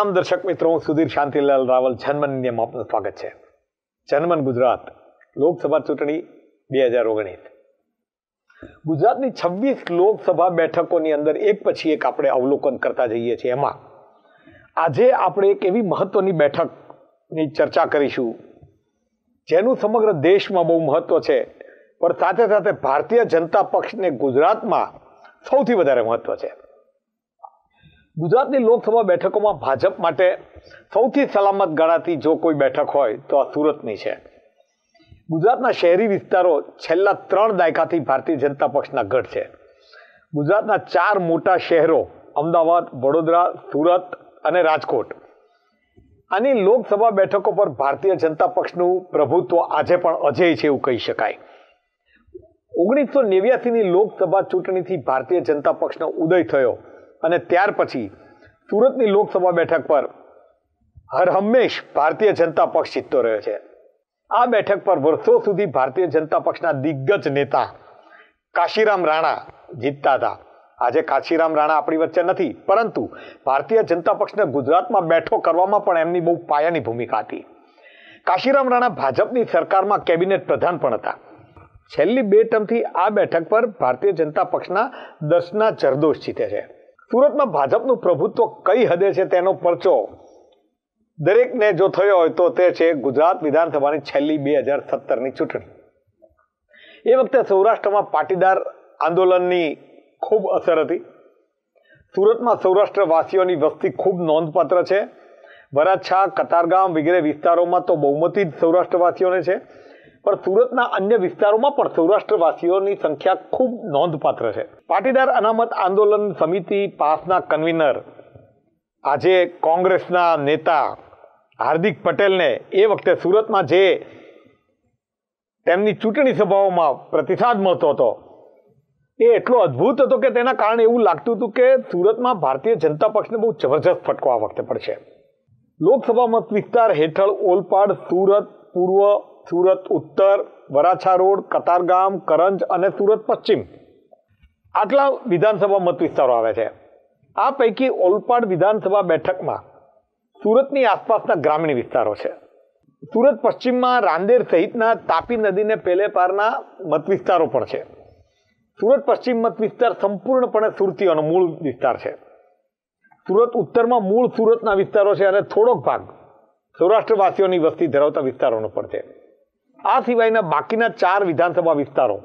તમામ દર્શક મિત્રો હું સુધીર શાંતિલાલ રાવલ જનમન નિયમ આપનું સ્વાગત છે જનમન ગુજરાત લોકસભા ચૂંટણી બે હજાર ઓગણીસ ગુજરાતની છવ્વીસ લોકસભા બેઠકોની અંદર એક પછી એક આપણે અવલોકન કરતા જઈએ છીએ એમાં આજે આપણે એક એવી મહત્વની બેઠકની ચર્ચા કરીશું જેનું સમગ્ર દેશમાં બહુ મહત્વ છે પણ સાથે સાથે ભારતીય જનતા પક્ષને ગુજરાતમાં સૌથી વધારે મહત્વ છે ગુજરાતની લોકસભા બેઠકોમાં ભાજપ માટે સૌથી સલામત ગણાતી જો કોઈ બેઠક હોય તો આ સુરતની છે ગુજરાતના શહેરી વિસ્તારો છેલ્લા ત્રણ દાયકાથી ભારતીય જનતા પક્ષના ગઢ છે ગુજરાતના ચાર મોટા શહેરો અમદાવાદ વડોદરા સુરત અને રાજકોટ આની લોકસભા બેઠકો પર ભારતીય જનતા પક્ષનું પ્રભુત્વ આજે પણ અજય છે એવું કહી શકાય ઓગણીસો નેવ્યાસીની લોકસભા ચૂંટણીથી ભારતીય જનતા પક્ષનો ઉદય થયો અને ત્યાર પછી સુરતની લોકસભા બેઠક પર હરહંમેશ ભારતીય જનતા પક્ષ જીતતો રહ્યો છે આ બેઠક પર વર્ષો સુધી ભારતીય જનતા પક્ષના દિગ્ગજ નેતા કાશીરામ રાણા જીતતા હતા આજે કાશીરામ રાણા આપણી વચ્ચે નથી પરંતુ ભારતીય જનતા પક્ષને ગુજરાતમાં બેઠો કરવામાં પણ એમની બહુ પાયાની ભૂમિકા હતી કાશીરામ રાણા ભાજપની સરકારમાં કેબિનેટ પ્રધાન પણ હતા છેલ્લી બે ટર્મથી આ બેઠક પર ભારતીય જનતા પક્ષના દસના જરદોશ જીતે છે સુરતમાં ભાજપનું પ્રભુત્વ કઈ હદે છે તેનો પરચો દરેકને જો થયો હોય તો તે છે ગુજરાત વિધાનસભાની છેલ્લી બે હજાર સત્તરની ચૂંટણી એ વખતે સૌરાષ્ટ્રમાં પાટીદાર આંદોલનની ખૂબ અસર હતી સુરતમાં સૌરાષ્ટ્રવાસીઓની વસ્તી ખૂબ નોંધપાત્ર છે વરાછા કતારગામ વગેરે વિસ્તારોમાં તો બહુમતી જ સૌરાષ્ટ્રવાસીઓને છે પણ સુરતના અન્ય વિસ્તારોમાં પણ સૌરાષ્ટ્રવાસીઓની સંખ્યા ખૂબ નોંધપાત્ર છે પાટીદાર અનામત આંદોલન સમિતિ પાસના કન્વીનર આજે કોંગ્રેસના નેતા હાર્દિક પટેલને એ વખતે સુરતમાં જે તેમની ચૂંટણી સભાઓમાં પ્રતિસાદ મળતો હતો એ એટલો અદ્ભુત હતો કે તેના કારણે એવું લાગતું હતું કે સુરતમાં ભારતીય જનતા પક્ષને બહુ જબરજસ્ત ફટકો આ વખતે પડશે લોકસભા મત વિસ્તાર હેઠળ ઓલપાડ સુરત પૂર્વ સુરત ઉત્તર વરાછા રોડ કતારગામ કરંજ અને સુરત પશ્ચિમ આટલા વિધાનસભા મત વિસ્તારો આવે છે આ પૈકી ઓલપાડ વિધાનસભા બેઠકમાં સુરતની આસપાસના ગ્રામીણ વિસ્તારો છે સુરત પશ્ચિમમાં રાંદેર સહિતના તાપી નદીને પેલે પારના મત વિસ્તારો પણ છે સુરત પશ્ચિમ મત વિસ્તાર સંપૂર્ણપણે સુરતીઓનો મૂળ વિસ્તાર છે સુરત ઉત્તરમાં મૂળ સુરતના વિસ્તારો છે અને થોડોક ભાગ સૌરાષ્ટ્રવાસીઓની વસ્તી ધરાવતા વિસ્તારોનો પણ છે આ સિવાયના બાકીના ચાર વિધાનસભા વિસ્તારો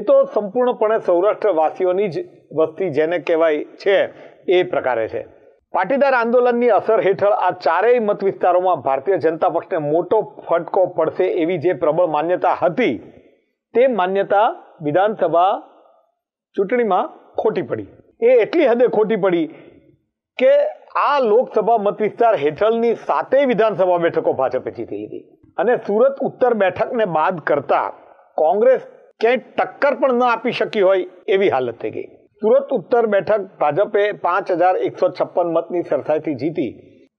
એ તો સંપૂર્ણપણે સૌરાષ્ટ્રવાસીઓની જ વસ્તી જેને કહેવાય છે એ પ્રકારે છે પાટીદાર આંદોલનની અસર હેઠળ આ ચારેય મત વિસ્તારોમાં ભારતીય જનતા પક્ષને મોટો ફટકો પડશે એવી જે પ્રબળ માન્યતા હતી તે માન્યતા વિધાનસભા ચૂંટણીમાં ખોટી પડી એ એટલી હદે ખોટી પડી કે આ લોકસભા મત વિસ્તાર હેઠળની સાતેય વિધાનસભા બેઠકો ભાજપે જીતી લીધી અને સુરત ઉત્તર બેઠકને બાદ કરતા કોંગ્રેસ ક્યાંય ટક્કર પણ ન આપી શકી હોય એવી હાલત થઈ ગઈ સુરત ઉત્તર બેઠક ભાજપે પાંચ હજાર એકસો છપ્પન મતની સરસાઈથી જીતી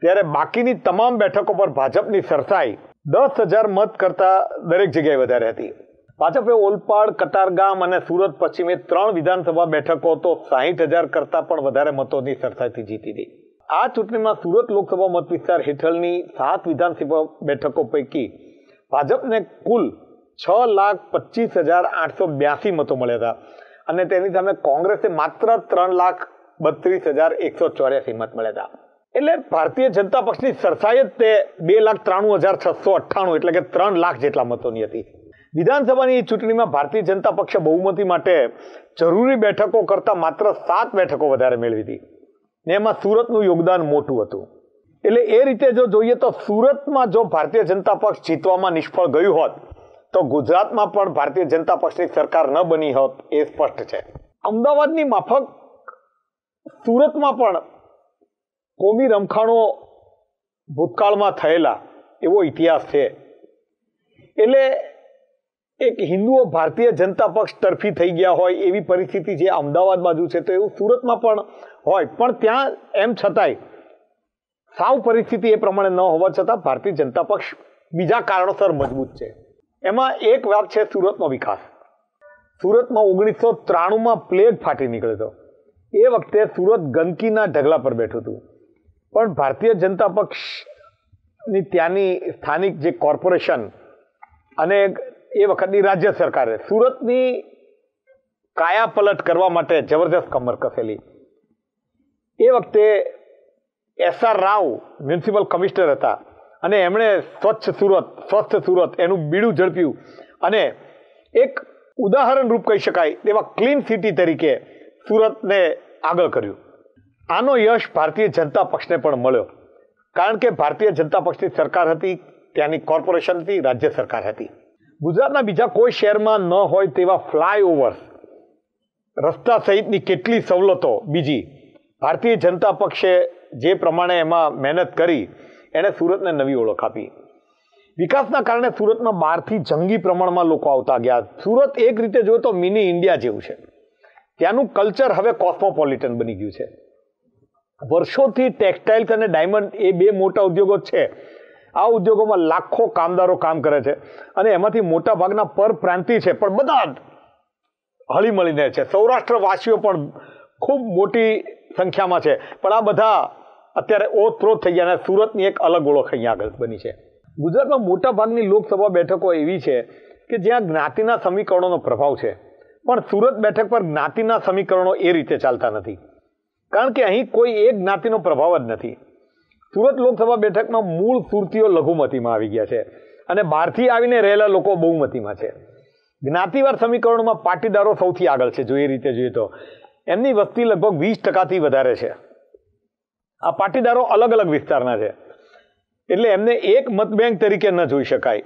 ત્યારે બાકીની તમામ બેઠકો પર ભાજપની સરસાઈ દસ હજાર મત કરતા દરેક જગ્યાએ વધારે હતી ભાજપે ઓલપાડ કતારગામ અને સુરત પશ્ચિમે ત્રણ વિધાનસભા બેઠકો તો સાહીઠ હજાર કરતાં પણ વધારે મતોની સરસાઈથી જીતી હતી આ ચૂંટણીમાં સુરત લોકસભા મત વિસ્તાર હેઠળની સાત વિધાનસભા બેઠકો પૈકી ભાજપને કુલ છ લાખ પચીસ હજાર આઠસો બ્યાસી મતો મળ્યા હતા અને તેની સામે કોંગ્રેસે માત્ર ત્રણ લાખ બત્રીસ હજાર એકસો ચોર્યાસી મત મળ્યા હતા એટલે ભારતીય જનતા પક્ષની સરસાઈ જ તે બે લાખ ત્રાણું હજાર છસો અઠ્ઠાણું એટલે કે ત્રણ લાખ જેટલા મતોની હતી વિધાનસભાની ચૂંટણીમાં ભારતીય જનતા પક્ષે બહુમતી માટે જરૂરી બેઠકો કરતાં માત્ર સાત બેઠકો વધારે મેળવી હતી ને એમાં સુરતનું યોગદાન મોટું હતું એટલે એ રીતે જો જોઈએ તો સુરતમાં જો ભારતીય જનતા પક્ષ જીતવામાં નિષ્ફળ ગયું હોત તો ગુજરાતમાં પણ ભારતીય જનતા પક્ષની સરકાર ન બની હોત એ સ્પષ્ટ છે અમદાવાદની માફક સુરતમાં પણ કોમી રમખાણો ભૂતકાળમાં થયેલા એવો ઇતિહાસ છે એટલે એક હિન્દુઓ ભારતીય જનતા પક્ષ તરફી થઈ ગયા હોય એવી પરિસ્થિતિ જે અમદાવાદ બાજુ છે તો એવું સુરતમાં પણ હોય પણ ત્યાં એમ છતાંય સાવ પરિસ્થિતિ એ પ્રમાણે ન હોવા છતાં ભારતીય જનતા પક્ષ બીજા કારણોસર મજબૂત છે એમાં એક વાત છે સુરતનો વિકાસ સુરતમાં ઓગણીસો ત્રાણુંમાં પ્લેગ ફાટી નીકળ્યો હતો એ વખતે સુરત ગંદકીના ઢગલા પર બેઠું હતું પણ ભારતીય જનતા પક્ષની ત્યાંની સ્થાનિક જે કોર્પોરેશન અને એ વખતની રાજ્ય સરકારે સુરતની કાયાપલટ કરવા માટે જબરદસ્ત કમર કસેલી એ વખતે S R Rao municipal commissioner હતા અને એમણે સ્વચ્છ સુરત સ્વસ્થ સુરત એનું બીડું ઝડપ્યું અને એક ઉદાહરણરૂપ કહી શકાય તેવા ક્લીન સિટી તરીકે સુરતને આગળ કર્યું આનો યશ ભારતીય જનતા પક્ષને પણ મળ્યો કારણ કે ભારતીય જનતા પક્ષની સરકાર હતી ત્યાંની કોર્પોરેશન હતી રાજ્ય સરકાર હતી ગુજરાતના બીજા કોઈ શહેરમાં ન હોય તેવા ફ્લાયઓવર્સ રસ્તા સહિતની કેટલી સવલતો બીજી ભારતીય જનતા પક્ષે જે પ્રમાણે એમાં મહેનત કરી એણે સુરતને નવી ઓળખ આપી વિકાસના કારણે સુરતમાં બહારથી જંગી પ્રમાણમાં લોકો આવતા ગયા સુરત એક રીતે જોઈએ તો મિની ઇન્ડિયા જેવું છે ત્યાંનું કલ્ચર હવે કોસ્મોપોલિટન બની ગયું છે વર્ષોથી ટેક્સટાઇલ્સ અને ડાયમંડ એ બે મોટા ઉદ્યોગો છે આ ઉદ્યોગોમાં લાખો કામદારો કામ કરે છે અને એમાંથી મોટા ભાગના પરપ્રાંતિ છે પણ બધા હળીમળીને છે સૌરાષ્ટ્રવાસીઓ પણ ખૂબ મોટી સંખ્યામાં છે પણ આ બધા અત્યારે ઓતપ્રોત થઈ ગયા અને સુરતની એક અલગ ઓળખ અહીંયા આગળ બની છે ગુજરાતમાં મોટાભાગની લોકસભા બેઠકો એવી છે કે જ્યાં જ્ઞાતિના સમીકરણોનો પ્રભાવ છે પણ સુરત બેઠક પર જ્ઞાતિના સમીકરણો એ રીતે ચાલતા નથી કારણ કે અહીં કોઈ એક જ્ઞાતિનો પ્રભાવ જ નથી સુરત લોકસભા બેઠકમાં મૂળ સુરતીઓ લઘુમતીમાં આવી ગયા છે અને બહારથી આવીને રહેલા લોકો બહુમતીમાં છે જ્ઞાતિવાર સમીકરણોમાં પાટીદારો સૌથી આગળ છે જો એ રીતે જોઈએ તો એમની વસ્તી લગભગ વીસ ટકાથી વધારે છે આ પાટીદારો અલગ અલગ વિસ્તારના છે એટલે એમને એક મતબેંક તરીકે ન જોઈ શકાય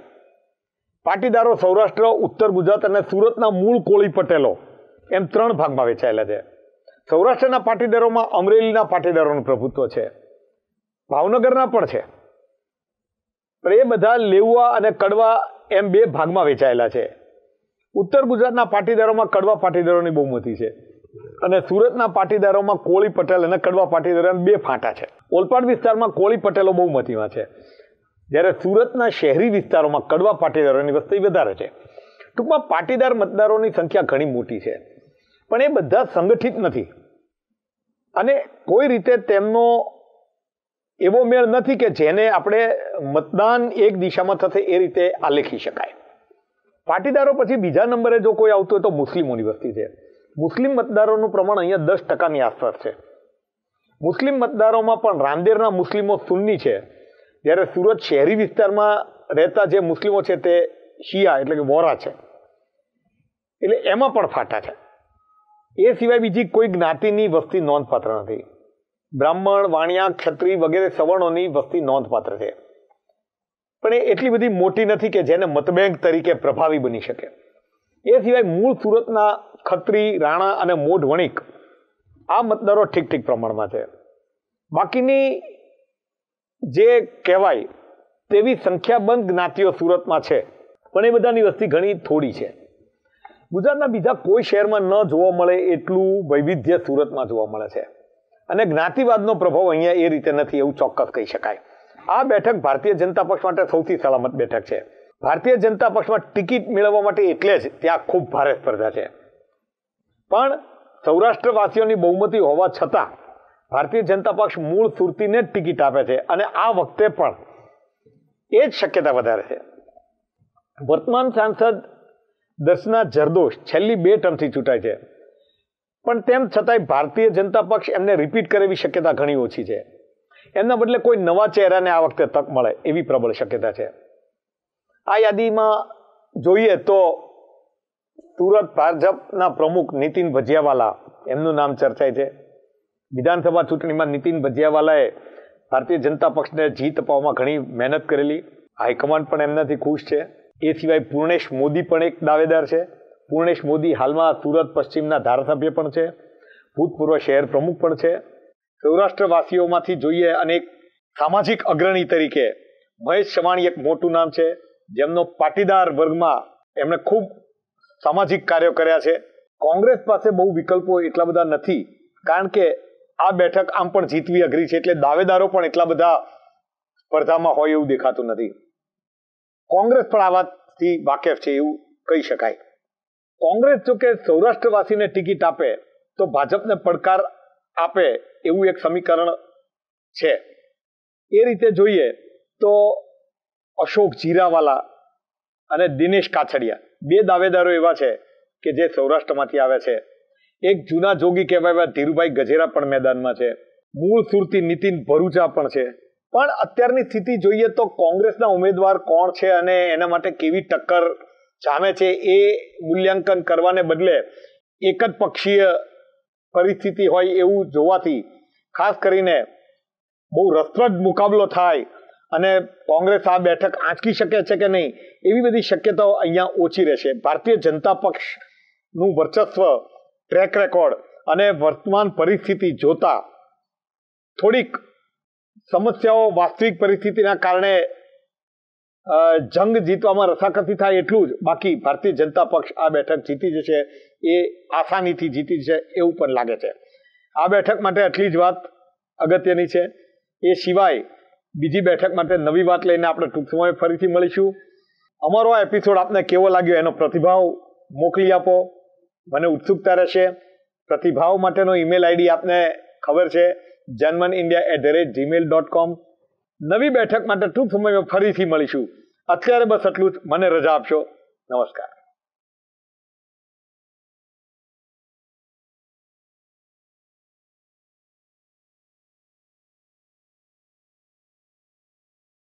પાટીદારો સૌરાષ્ટ્ર ઉત્તર ગુજરાત અને સુરતના મૂળ કોળી પટેલો એમ ત્રણ ભાગમાં વેચાયેલા છે સૌરાષ્ટ્રના પાટીદારોમાં અમરેલીના પાટીદારોનું પ્રભુત્વ છે ભાવનગરના પણ છે એ બધા લેવા અને કડવા એમ બે ભાગમાં વેચાયેલા છે ઉત્તર ગુજરાતના પાટીદારોમાં કડવા પાટીદારોની બહુ મોટી છે અને સુરતના પાટીદારોમાં કોળી પટેલ અને કડવા પાટીદારો એમ બે ફાંટા છે ઓલપાડ વિસ્તારમાં કોળી પટેલો બહુ મતીમાં છે જ્યારે સુરતના શહેરી વિસ્તારોમાં કડવા પાટીદારોની વસ્તી વધારે છે ટૂંકમાં પાટીદાર મતદારોની સંખ્યા ઘણી મોટી છે પણ એ બધા સંગઠિત નથી અને કોઈ રીતે તેમનો એવો મેળ નથી કે જેને આપણે મતદાન એક દિશામાં થશે એ રીતે આલેખી શકાય પાટીદારો પછી બીજા નંબરે જો કોઈ આવતું હોય તો મુસ્લિમોની વસ્તી છે મુસ્લિમ મતદારોનું પ્રમાણ અહીંયા દસ ટકાની આસપાસ છે મુસ્લિમ મતદારોમાં પણ રાંદેરના મુસ્લિમો સુન્ની છે જ્યારે સુરત શહેરી વિસ્તારમાં રહેતા જે મુસ્લિમો છે તે શિયા એટલે કે વોરા છે એટલે એમાં પણ ફાટા છે એ સિવાય બીજી કોઈ જ્ઞાતિની વસ્તી નોંધપાત્ર નથી બ્રાહ્મણ વાણિયા ક્ષત્રિય વગેરે સવર્ણોની વસ્તી નોંધપાત્ર છે પણ એ એટલી બધી મોટી નથી કે જેને મતબેંક તરીકે પ્રભાવી બની શકે એ સિવાય મૂળ સુરતના ખત્રી રાણા અને મોઢ વણિક આ મતદારો ઠીક ઠીક પ્રમાણમાં છે બાકીની જે કહેવાય તેવી સંખ્યાબંધ જ્ઞાતિઓ સુરતમાં છે પણ એ બધાની વસ્તી ઘણી થોડી છે ગુજરાતના બીજા કોઈ શહેરમાં ન જોવા મળે એટલું વૈવિધ્ય સુરતમાં જોવા મળે છે અને જ્ઞાતિવાદનો પ્રભાવ અહીંયા એ રીતે નથી એવું ચોક્કસ કહી શકાય આ બેઠક ભારતીય જનતા પક્ષ માટે સૌથી સલામત બેઠક છે ભારતીય જનતા પક્ષમાં ટિકિટ મેળવવા માટે એટલે જ ત્યાં ખૂબ ભારે સ્પર્ધા છે પણ સૌરાષ્ટ્રવાસીઓની બહુમતી હોવા છતાં ભારતીય જનતા પક્ષ મૂળ સુરતીને જ ટિકિટ આપે છે અને આ વખતે પણ એ જ શક્યતા વધારે છે વર્તમાન સાંસદ દર્શના જરદોશ છેલ્લી બે ટર્મથી ચૂંટાય છે પણ તેમ છતાંય ભારતીય જનતા પક્ષ એમને રિપીટ કરેવી શક્યતા ઘણી ઓછી છે એમના બદલે કોઈ નવા ચહેરાને આ વખતે તક મળે એવી પ્રબળ શક્યતા છે આ યાદીમાં જોઈએ તો તુરત ભાજપના પ્રમુખ નીતિન ભજિયાવાલા એમનું નામ ચર્ચાય છે વિધાનસભા ચૂંટણીમાં નીતિન ભજિયાવાલાએ ભારતીય જનતા પક્ષને જીત અપાવવામાં ઘણી મહેનત કરેલી હાઈકમાન્ડ પણ એમનાથી ખુશ છે એ સિવાય પૂર્ણેશ મોદી પણ એક દાવેદાર છે પૂર્ણેશ મોદી હાલમાં સુરત પશ્ચિમના ધારાસભ્ય પણ છે ભૂતપૂર્વ શહેર પ્રમુખ પણ છે સૌરાષ્ટ્રવાસીઓમાંથી જોઈએ અને સામાજિક અગ્રણી તરીકે મહેશ ચવાણી એક મોટું નામ છે જેમનો પાટીદાર વર્ગમાં એમણે ખૂબ સામાજિક કાર્યો કર્યા છે કોંગ્રેસ પાસે બહુ વિકલ્પો એટલા બધા નથી કારણ કે આ બેઠક આમ પણ જીતવી અઘરી છે એટલે દાવેદારો પણ એટલા બધા સ્પર્ધામાં હોય એવું દેખાતું નથી કોંગ્રેસ પણ આ વાતથી વાકેફ છે એવું કહી શકાય કોંગ્રેસ જો કે સૌરાષ્ટ્રવાસીને ટિકિટ આપે તો ભાજપને પડકાર આપે એવું એક સમીકરણ છે એ રીતે જોઈએ તો અશોક જીરાવાલા અને દિનેશ કાછડિયા બે દાવેદારો એવા છે કે જે સૌરાષ્ટ્રમાંથી આવે છે એક જૂના જોગી કહેવાય ધીરુભાઈ ગજેરા પણ મેદાનમાં છે મૂળ સુરતી નીતિન ભરૂચા પણ છે પણ અત્યારની સ્થિતિ જોઈએ તો કોંગ્રેસના ઉમેદવાર કોણ છે અને એના માટે કેવી ટક્કર જામે છે એ મૂલ્યાંકન કરવાને બદલે એક જ પક્ષીય પરિસ્થિતિ હોય એવું જોવાથી ખાસ કરીને બહુ રસપ્રદ મુકાબલો થાય અને કોંગ્રેસ આ બેઠક આંચકી શકે છે કે નહીં એવી બધી શક્યતાઓ અહીંયા ઓછી રહેશે ભારતીય જનતા પક્ષનું વર્ચસ્વ ટ્રેક રેકોર્ડ અને વર્તમાન પરિસ્થિતિ જોતા થોડીક સમસ્યાઓ વાસ્તવિક પરિસ્થિતિના કારણે જંગ જીતવામાં રસાકસી થાય એટલું જ બાકી ભારતીય જનતા પક્ષ આ બેઠક જીતી જશે એ આસાનીથી જીતી જશે એવું પણ લાગે છે આ બેઠક માટે આટલી જ વાત અગત્યની છે એ સિવાય બીજી બેઠક માટે નવી વાત લઈને આપણે ટૂંક સમયે ફરીથી મળીશું અમારો આ એપિસોડ આપને કેવો લાગ્યો એનો પ્રતિભાવ મોકલી આપો મને ઉત્સુકતા રહેશે પ્રતિભાવ માટેનો ઈમેલ આઈડી આપને ખબર છે જન્મન India at the rate Gmail dot com નવી બેઠક માટે ટૂંક સમયમાં ફરીથી મળીશું અત્યારે બસ એટલું જ મને રજા આપશો નમસ્કાર